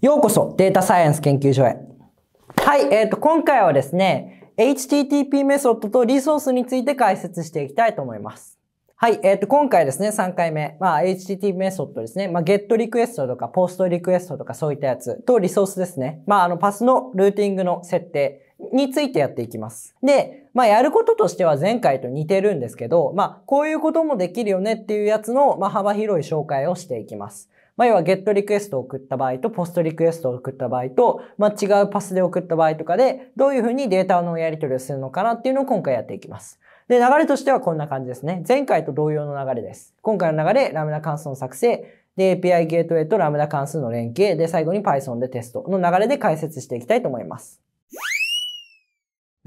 ようこそデータサイエンス研究所へ。はい、えっ、ー、と、今回はですね、HTTP メソッドとリソースについて解説していきたいと思います。はい、えっ、ー、と、今回ですね、3回目。まあ、HTTP メソッドですね。まあ、ゲットリクエストとか、ポストリクエストとか、そういったやつとリソースですね。まあ、あの、パスのルーティングの設定についてやっていきます。で、まあ、やることとしては前回と似てるんですけど、まあ、こういうこともできるよねっていうやつの、まあ、幅広い紹介をしていきます。まあ、要はゲットリクエストを送った場合と、ポストリクエストを送った場合と、まあ、違うパスで送った場合とかで、どういうふうにデータのやり取りをするのかなっていうのを今回やっていきます。で、流れとしてはこんな感じですね。前回と同様の流れです。今回の流れ、ラムダ関数の作成、で、API ゲートウェイとラムダ関数の連携、で、最後に Python でテストの流れで解説していきたいと思います。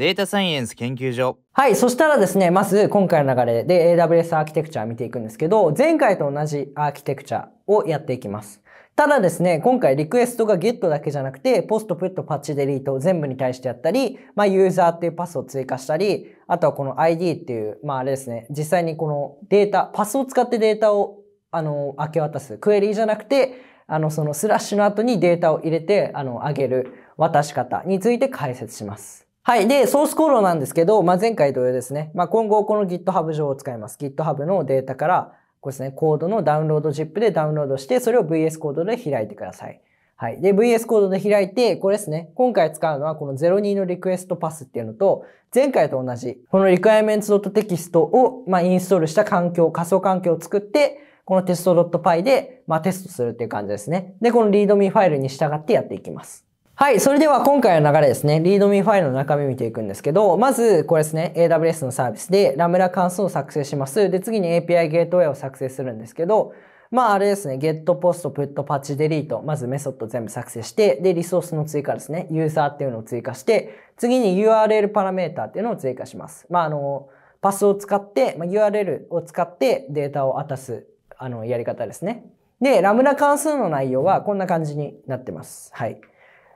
データサイエンス研究所。はい。そしたらですね、まず今回の流れで AWS アーキテクチャ見ていくんですけど、前回と同じアーキテクチャをやっていきます。ただですね、今回リクエストが GET だけじゃなくて、ポスト、プット、パッチ、デリート全部に対してやったり、まあユーザーっていうパスを追加したり、あとはこの ID っていう、まああれですね、実際にこのデータ、パスを使ってデータを、あの、明け渡す。クエリーじゃなくて、あの、そのスラッシュの後にデータを入れて、あの、上げる渡し方について解説します。はい。で、ソースコードなんですけど、まあ、前回同様ですね。まあ、今後この GitHub 上を使います。GitHub のデータから、こうですね、コードのダウンロードジップでダウンロードして、それを VS コードで開いてください。はい。で、VS コードで開いて、これですね。今回使うのはこの02のリクエストパスっていうのと、前回と同じ、この r e q u i r e m e n t s t x t を、まあ、インストールした環境、仮想環境を作って、この test.py で、まあ、テストするっていう感じですね。で、この readme ファイルに従ってやっていきます。はい、それでは今回の流れですね、ReadMe ファイルの中身見ていくんですけど、まずこれですね、AWS のサービスでラムダ関数を作成します。で、次に API ゲートウェイを作成するんですけど、まああれですね、get, post, put, patch, delete、まずメソッド全部作成して、で、リソースの追加ですね、ユーザーっていうのを追加して、次に URL パラメータっていうのを追加します。まああの、パスを使って、まあ、URL を使ってデータを渡す、あの、やり方ですね。で、ラムダ関数の内容はこんな感じになってます。はい。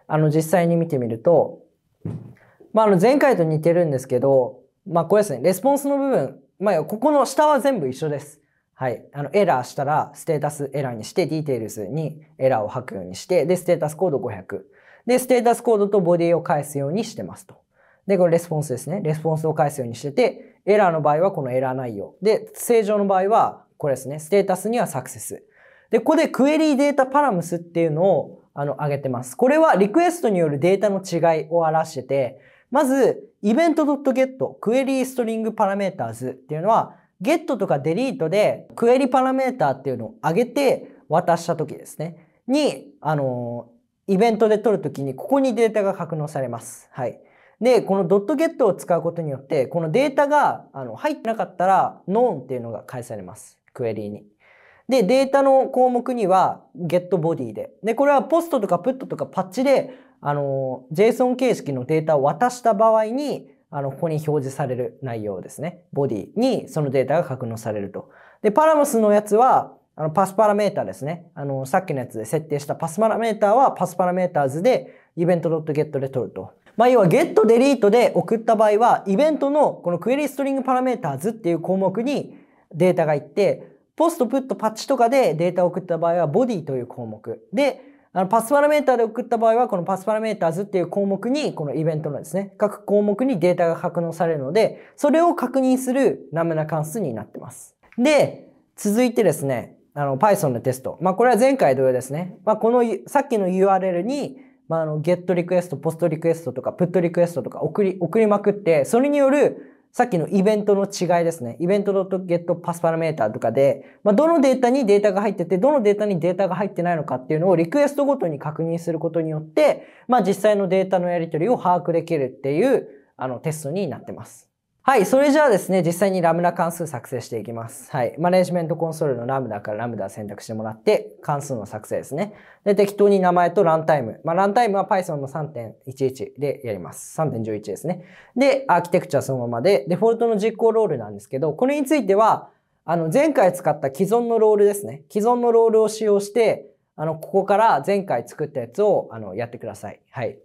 あの、実際に見てみると、まあ、あの、前回と似てるんですけど、まあ、これですね、レスポンスの部分、まあ、ここの下は全部一緒です。はい。あの、エラーしたら、ステータスエラーにして、ディテールズにエラーを吐くようにして、で、ステータスコード500。で、ステータスコードとボディを返すようにしてますと。で、これレスポンスですね。レスポンスを返すようにしてて、エラーの場合はこのエラー内容。で、正常の場合は、これですね。ステータスにはサクセス。で、ここでクエリーデータパラムスっていうのを、あの、上げてます。これはリクエストによるデータの違いを表してて、まず、イベント .get、クエリーストリングパラメーターズっていうのは、get とか delete でクエリパラメーターっていうのを上げて渡した時ですね。に、あの、イベントで取るときに、ここにデータが格納されます。はい。で、この .get を使うことによって、このデータがあの入ってなかったら、known っていうのが返されます。クエリーに。で、データの項目には get body で。で、これはポストとかプットとかパッチで、あの、JSON 形式のデータを渡した場合に、あの、ここに表示される内容ですね。ボディにそのデータが格納されると。で、パラモスのやつは、あの、パスパラメーターですね。あの、さっきのやつで設定したパスパラメーターはパスパラメーターズで、イベント .get で取ると。まあ、要は get delete で送った場合は、イベントのこのクエリストリングパラメーターズっていう項目にデータがいって、ポスト、プット、パッチとかでデータを送った場合は、ボディという項目。で、あのパスパラメーターで送った場合は、このパスパラメーターズっていう項目に、このイベントのですね、各項目にデータが格納されるので、それを確認するナムナ関数になってます。で、続いてですね、あの、Python のテスト。まあ、これは前回同様ですね。まあ、この、さっきの URL に、まあ、あの、ゲットリクエスト、ポストリクエストとかプットリクエストとか送り、送りまくって、それによるさっきのイベントの違いですね。イベント .getPassParameter とかで、まあ、どのデータにデータが入ってて、どのデータにデータが入ってないのかっていうのをリクエストごとに確認することによって、まあ、実際のデータのやり取りを把握できるっていう、あの、テストになってます。はい。それじゃあですね、実際にラムダ関数作成していきます。はい。マネジメントコンソールのラムダからラムダ選択してもらって、関数の作成ですね。で、適当に名前とランタイム。まあ、ランタイムは Python の3.11でやります。3.11ですね。で、アーキテクチャそのままで、デフォルトの実行ロールなんですけど、これについては、あの、前回使った既存のロールですね。既存のロールを使用して、あの、ここから前回作ったやつを、あの、やってください。はい。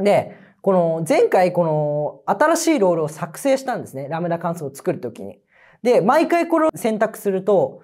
で、この前回この新しいロールを作成したんですね。ラムダ関数を作るときに。で、毎回これを選択すると、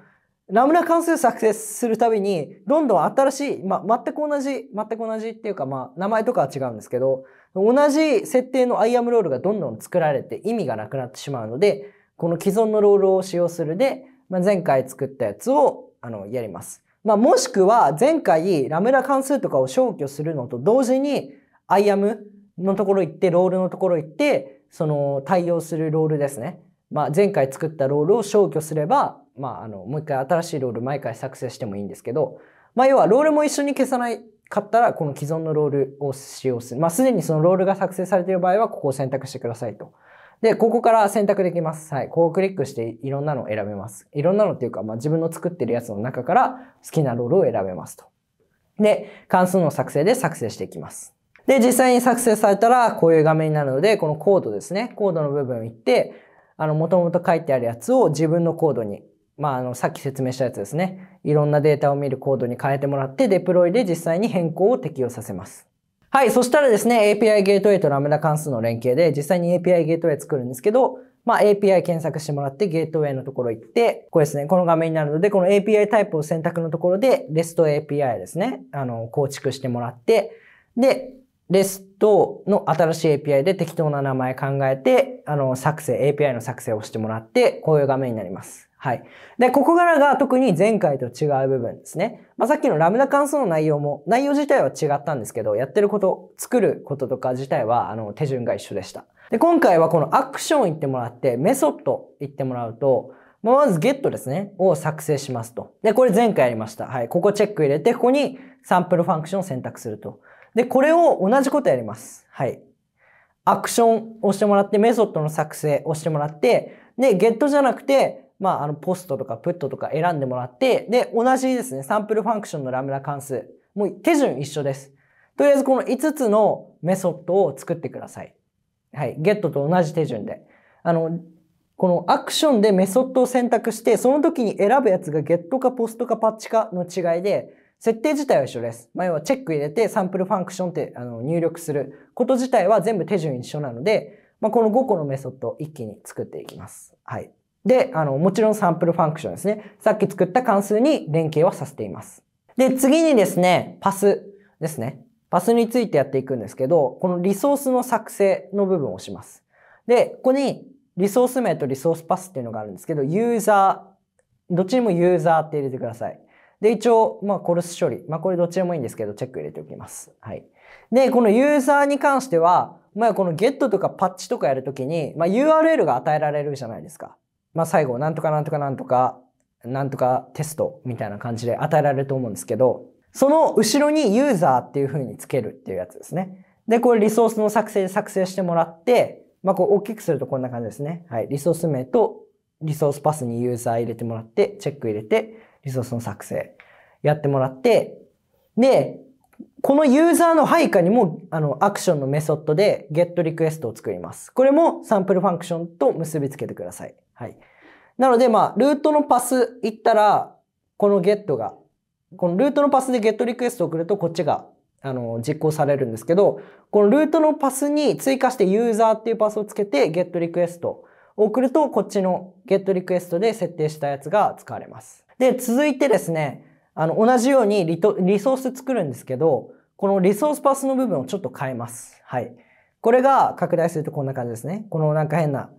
ラムダ関数作成するたびに、どんどん新しい、ま全く同じ、全く同じっていうか、まあ、名前とかは違うんですけど、同じ設定の IAM ロールがどんどん作られて意味がなくなってしまうので、この既存のロールを使用するで、まあ、前回作ったやつを、あの、やります。まあ、もしくは、前回、ラムダ関数とかを消去するのと同時に、IAM のところ行って、ロールのところ行って、その対応するロールですね。まあ、前回作ったロールを消去すれば、まあ、あの、もう一回新しいロール毎回作成してもいいんですけど、まあ、要はロールも一緒に消さないかったら、この既存のロールを使用する。まあ、すでにそのロールが作成されている場合は、ここを選択してくださいと。で、ここから選択できます。はい。ここをクリックしていろんなのを選べます。いろんなのっていうか、まあ、自分の作ってるやつの中から好きなロールを選べますと。で、関数の作成で作成していきます。で、実際に作成されたらこういう画面になるので、このコードですね。コードの部分を行って、あの、もともと書いてあるやつを自分のコードに、まあ、あの、さっき説明したやつですね。いろんなデータを見るコードに変えてもらって、デプロイで実際に変更を適用させます。はい。そしたらですね、API ゲートウェイとラムダ関数の連携で、実際に API ゲートウェイ作るんですけど、まあ、API 検索してもらってゲートウェイのところ行って、これですね、この画面になるので、この API タイプを選択のところで REST API ですね、あの、構築してもらって、で、REST の新しい API で適当な名前考えて、あの、作成、API の作成をしてもらって、こういう画面になります。はい。で、ここからが特に前回と違う部分ですね。まあ、さっきのラムダ関数の内容も、内容自体は違ったんですけど、やってること、作ることとか自体は、あの、手順が一緒でした。で、今回はこのアクション言ってもらって、メソッド言ってもらうと、まずゲットですね、を作成しますと。で、これ前回やりました。はい。ここチェック入れて、ここにサンプルファンクションを選択すると。で、これを同じことやります。はい。アクションをしてもらって、メソッドの作成をしてもらって、で、ゲットじゃなくて、まあ、あの、ポストとかプットとか選んでもらって、で、同じですね、サンプルファンクションのラムダ関数。もう手順一緒です。とりあえずこの5つのメソッドを作ってください。はい。ゲットと同じ手順で。あの、このアクションでメソッドを選択して、その時に選ぶやつがゲットかポストかパッチかの違いで、設定自体は一緒です。まあ、要はチェック入れてサンプルファンクションってあの入力すること自体は全部手順一緒なので、まあ、この5個のメソッドを一気に作っていきます。はい。で、あの、もちろんサンプルファンクションですね。さっき作った関数に連携はさせています。で、次にですね、パスですね。パスについてやっていくんですけど、このリソースの作成の部分をします。で、ここにリソース名とリソースパスっていうのがあるんですけど、ユーザー、どっちにもユーザーって入れてください。で、一応、まあ、コルス処理。まあ、これどっちでもいいんですけど、チェック入れておきます。はい。で、このユーザーに関しては、まあ、このゲットとかパッチとかやるときに、まあ、URL が与えられるじゃないですか。まあ、最後、なんとかなんとかなんとか、なんとかテストみたいな感じで与えられると思うんですけど、その後ろにユーザーっていう風につけるっていうやつですね。で、これリソースの作成で作成してもらって、まあ、こう大きくするとこんな感じですね。はい。リソース名とリソースパスにユーザー入れてもらって、チェック入れて、リソースの作成やってもらって、で、このユーザーの配下にも、あの、アクションのメソッドでゲットリクエストを作ります。これもサンプルファンクションと結びつけてください。はい。なので、まあ、ルートのパス行ったら、このゲットが、このルートのパスでゲットリクエストを送ると、こっちが、あの、実行されるんですけど、このルートのパスに追加してユーザーっていうパスをつけてゲットリクエストを送ると、こっちのゲットリクエストで設定したやつが使われます。で、続いてですね、あの、同じようにリトリソース作るんですけど、このリソースパスの部分をちょっと変えます。はい。これが拡大するとこんな感じですね。このなんか変な、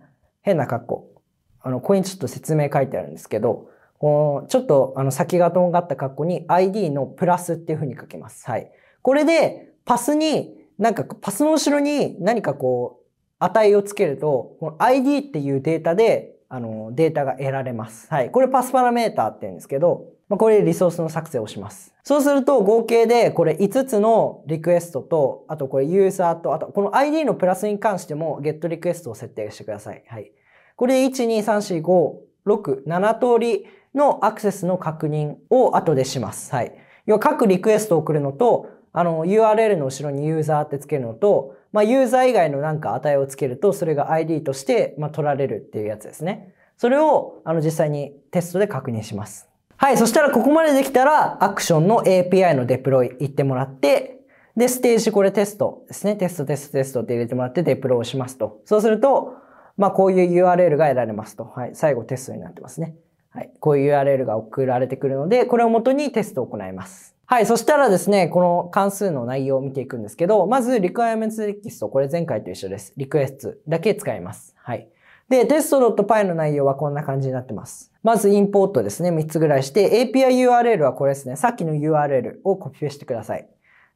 変な格好。あの、ここにちょっと説明書いてあるんですけど、このちょっとあの先がとんがった格好に ID のプラスっていう風に書きます。はい。これでパスに、なんかパスの後ろに何かこう、値をつけると、この ID っていうデータであの、データが得られます。はい。これパスパラメーターって言うんですけど、まあ、これリソースの作成をします。そうすると合計でこれ5つのリクエストと、あとこれユーザーと、あとこの ID のプラスに関してもゲットリクエストを設定してください。はい。これで1、2、3、4、5、6、7通りのアクセスの確認を後でします。はい。要は各リクエストを送るのと、あの URL の後ろにユーザーってつけるのと、まあ、ユーザー以外のなんか値をつけると、それが ID として、ま取られるっていうやつですね。それを、あの、実際にテストで確認します。はい。そしたら、ここまでできたら、アクションの API のデプロイ行ってもらって、で、ステージこれテストですね。テスト、テスト、テストって入れてもらってデプロイしますと。そうすると、まあ、こういう URL が得られますと。はい。最後テストになってますね。はい。こういう URL が送られてくるので、これを元にテストを行います。はい。そしたらですね、この関数の内容を見ていくんですけど、まず、requirements テキスト、これ前回と一緒です。リクエストだけ使います。はい。で、test.py の内容はこんな感じになってます。まず、インポートですね、3つぐらいして、API URL はこれですね、さっきの URL をコピペしてください。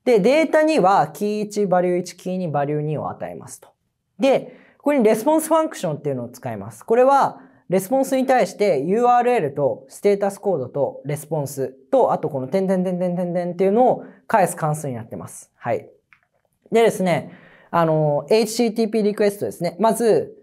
で、データには、キー1、バリュー1、キー2、バリュー2を与えますと。で、ここにレスポンスファンクションっていうのを使います。これは、レスポンスに対して URL とステータスコードとレスポンスと、あとこの点点点点点点っていうのを返す関数になってます。はい。でですね、あの、http リクエストですね。まず、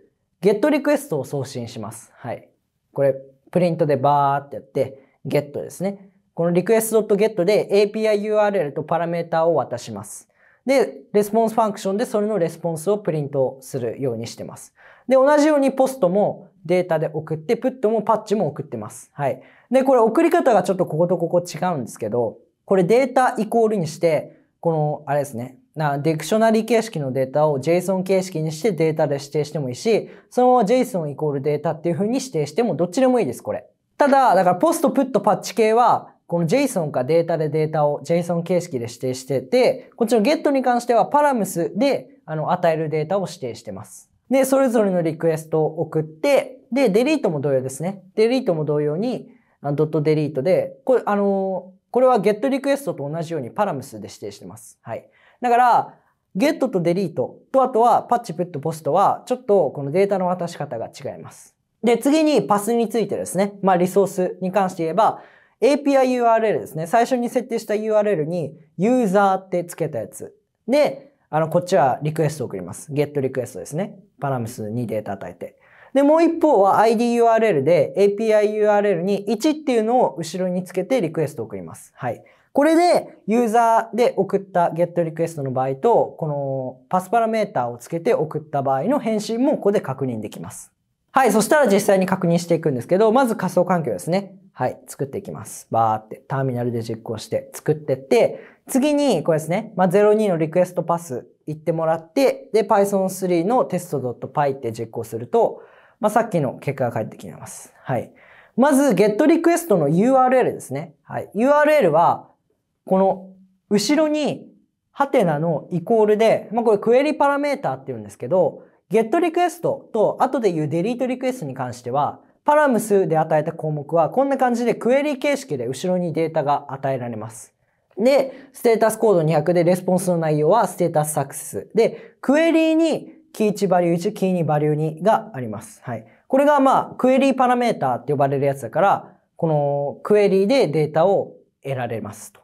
get リクエストを送信します。はい。これ、プリントでバーってやって、get ですね。この request.get で API URL とパラメータを渡します。で、レスポンスファンクションでそれのレスポンスをプリントするようにしてます。で、同じようにポストもデータで送って、プットもパッチも送ってます。はい。で、これ送り方がちょっとこことここ違うんですけど、これデータイコールにして、この、あれですね、なディクショナリー形式のデータを JSON 形式にしてデータで指定してもいいし、そのまま JSON イコールデータっていう風に指定してもどっちでもいいです、これ。ただ、だからポスト、プット、パッチ系はこの JSON かデータでデータを JSON 形式で指定してて、こっちの GET に関しては Params であの与えるデータを指定してます。で、それぞれのリクエストを送って、で、delete も同様ですね。delete も同様に、ドット delete で、これ、あの、これは get リクエストと同じように params で指定してます。はい。だから、get と delete と、あとは patch, put, post は、ちょっとこのデータの渡し方が違います。で、次にパスについてですね。まあ、リソースに関して言えば、APIURL ですね。最初に設定した URL にユーザーって付けたやつ。で、あの、こっちはリクエストを送ります。ゲットリクエストですね。パラムスにデータ与えて。で、もう一方は IDURL で APIURL に1っていうのを後ろにつけてリクエストを送ります。はい。これでユーザーで送ったゲットリクエストの場合と、このパスパラメーターをつけて送った場合の返信もここで確認できます。はい。そしたら実際に確認していくんですけど、まず仮想環境ですね。はい、作っていきます。バーって、ターミナルで実行して作ってって、次に、これですね、まあ、02のリクエストパス行ってもらって、で、Python3 の test.py って実行すると、まあ、さっきの結果が返ってきます。はい。まず、getRequest の URL ですね。はい。URL は、この、後ろに、ハテナのイコールで、まあ、これクエリパラメーターって言うんですけど、getRequest と後で言う deleteRequest に関しては、パラムスで与えた項目は、こんな感じでクエリ形式で後ろにデータが与えられます。で、ステータスコード200でレスポンスの内容はステータスサクセス。で、クエリーにキー1バリュー1、キー2バリュー2があります。はい。これがまあ、クエリーパラメーターって呼ばれるやつだから、このクエリーでデータを得られますと。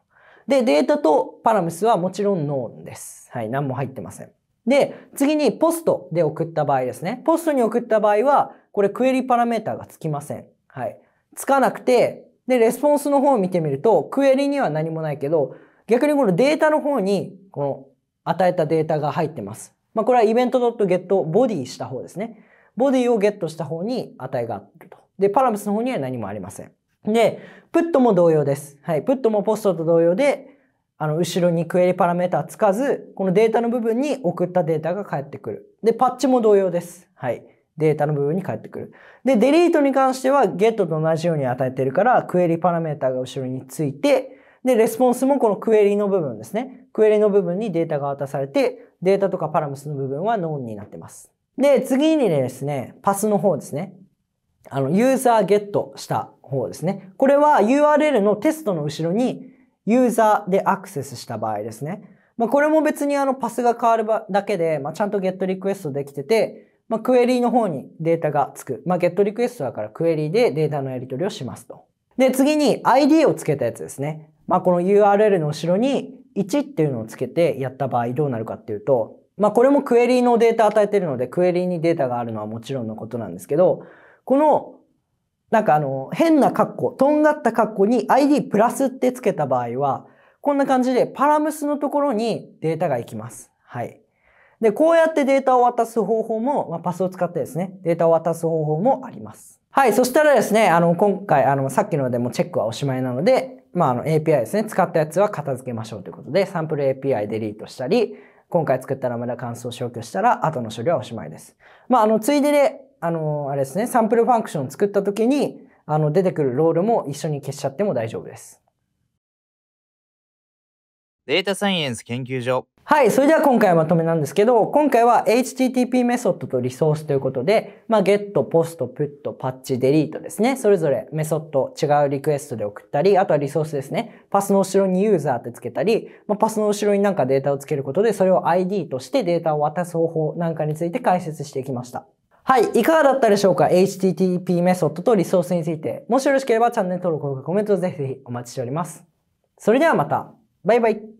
で、データとパラムスはもちろんノーンです。はい。何も入ってません。で、次にポストで送った場合ですね。ポストに送った場合は、これクエリパラメータがつきません。はい。つかなくて、で、レスポンスの方を見てみると、クエリには何もないけど、逆にこのデータの方に、この与えたデータが入ってます。まあ、これはイベント .get ボディした方ですね。ボディをゲットした方に値があると。で、パラムスの方には何もありません。で、プットも同様です。はい。プットもポストと同様で、あの、後ろにクエリパラメータつかず、このデータの部分に送ったデータが返ってくる。で、パッチも同様です。はい。データの部分に返ってくる。で、デリートに関しては get と同じように与えてるから、クエリパラメータが後ろについて、で、レスポンスもこのクエリの部分ですね。クエリの部分にデータが渡されて、データとかパラムスの部分はノ n o になってます。で、次にですね、パスの方ですね。あの、ユーザーゲットした方ですね。これは URL のテストの後ろにユーザーでアクセスした場合ですね。まあ、これも別にあのパスが変わるだけで、まあ、ちゃんとゲットリクエストできてて、まあ、クエリーの方にデータがつく。まあ、ゲットリクエストだからクエリーでデータのやり取りをしますと。で、次に ID をつけたやつですね。まあ、この URL の後ろに1っていうのをつけてやった場合どうなるかっていうと、まあ、これもクエリーのデータ与えてるので、クエリーにデータがあるのはもちろんのことなんですけど、この、なんかあの、変な括弧、とんがった括弧に ID プラスってつけた場合は、こんな感じでパラムスのところにデータが行きます。はい。で、こうやってデータを渡す方法も、まあ、パスを使ってですね、データを渡す方法もあります。はい。そしたらですね、あの、今回、あの、さっきのでもチェックはおしまいなので、まあ、あの、API ですね、使ったやつは片付けましょうということで、サンプル API デリートしたり、今回作ったラムダ関数を消去したら、後の処理はおしまいです。まあ、あの、ついでで、あの、あれですね、サンプルファンクションを作った時に、あの、出てくるロールも一緒に消しちゃっても大丈夫です。データサイエンス研究所はい。それでは今回はまとめなんですけど、今回は HTTP メソッドとリソースということで、まあ、get、post、put、patch、delete ですね。それぞれメソッド、違うリクエストで送ったり、あとはリソースですね。パスの後ろにユーザーってつけたり、まあ、パスの後ろになんかデータをつけることで、それを ID としてデータを渡す方法なんかについて解説していきました。はい。いかがだったでしょうか ?HTTP メソッドとリソースについて。もしよろしければチャンネル登録、コメントぜひぜひお待ちしております。それではまた。バイバイ。